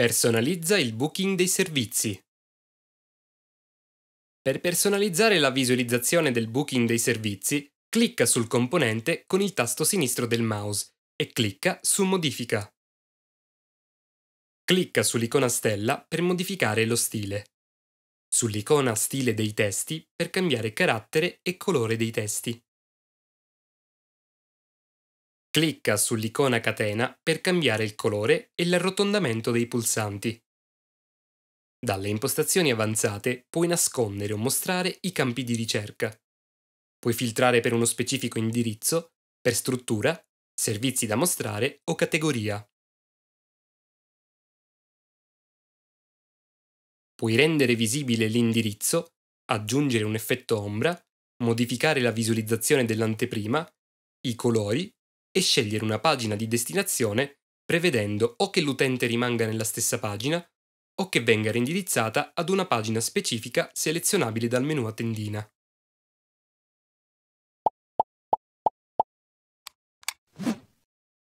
Personalizza il booking dei servizi. Per personalizzare la visualizzazione del booking dei servizi, clicca sul componente con il tasto sinistro del mouse e clicca su Modifica. Clicca sull'icona stella per modificare lo stile. Sull'icona Stile dei testi per cambiare carattere e colore dei testi. Clicca sull'icona catena per cambiare il colore e l'arrotondamento dei pulsanti. Dalle impostazioni avanzate puoi nascondere o mostrare i campi di ricerca. Puoi filtrare per uno specifico indirizzo, per struttura, servizi da mostrare o categoria. Puoi rendere visibile l'indirizzo, aggiungere un effetto ombra, modificare la visualizzazione dell'anteprima, i colori e scegliere una pagina di destinazione prevedendo o che l'utente rimanga nella stessa pagina o che venga reindirizzata ad una pagina specifica selezionabile dal menu a tendina.